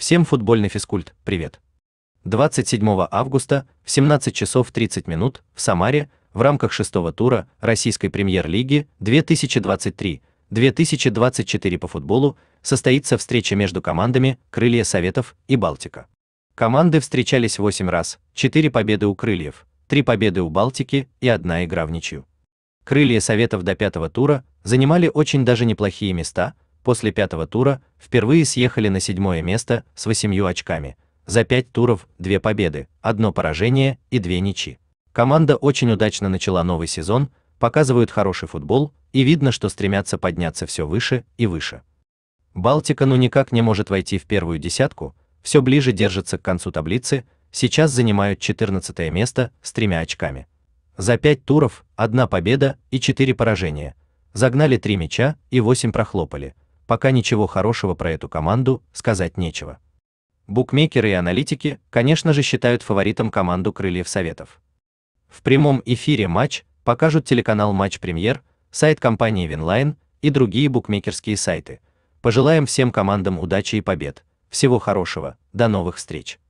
Всем футбольный физкульт, привет! 27 августа в 17 часов 30 минут в Самаре в рамках шестого тура российской премьер-лиги 2023-2024 по футболу состоится встреча между командами «Крылья Советов» и «Балтика». Команды встречались 8 раз, 4 победы у «Крыльев», 3 победы у «Балтики» и одна игра в ничью. «Крылья Советов» до пятого тура занимали очень даже неплохие места, после пятого тура впервые съехали на седьмое место с восемью очками. За пять туров две победы, одно поражение и две ничьи. Команда очень удачно начала новый сезон, показывают хороший футбол и видно, что стремятся подняться все выше и выше. Балтика ну никак не может войти в первую десятку, все ближе держится к концу таблицы, сейчас занимают 14 место с тремя очками. За пять туров одна победа и четыре поражения. Загнали три мяча и восемь прохлопали пока ничего хорошего про эту команду сказать нечего. Букмекеры и аналитики, конечно же, считают фаворитом команду Крыльев Советов. В прямом эфире матч покажут телеканал Матч Премьер, сайт компании Винлайн и другие букмекерские сайты. Пожелаем всем командам удачи и побед. Всего хорошего. До новых встреч.